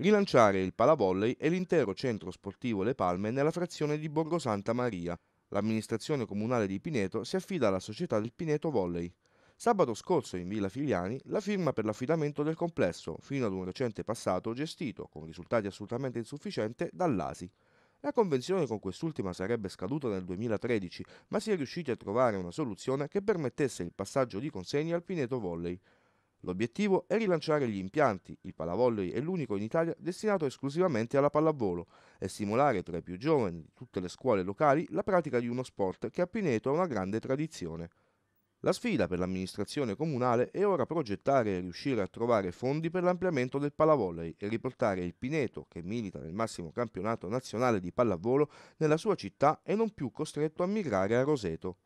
rilanciare il palavolley e l'intero centro sportivo Le Palme nella frazione di Borgo Santa Maria. L'amministrazione comunale di Pineto si affida alla società del Pineto Volley. Sabato scorso in Villa Filiani la firma per l'affidamento del complesso, fino ad un recente passato gestito, con risultati assolutamente insufficienti, dall'ASI. La convenzione con quest'ultima sarebbe scaduta nel 2013, ma si è riusciti a trovare una soluzione che permettesse il passaggio di consegne al Pineto Volley. L'obiettivo è rilanciare gli impianti, il pallavolley è l'unico in Italia destinato esclusivamente alla pallavolo, e stimolare tra i più giovani di tutte le scuole locali la pratica di uno sport che a Pineto ha una grande tradizione. La sfida per l'amministrazione comunale è ora progettare e riuscire a trovare fondi per l'ampliamento del pallavolley e riportare il Pineto, che milita nel massimo campionato nazionale di pallavolo, nella sua città e non più costretto a migrare a Roseto.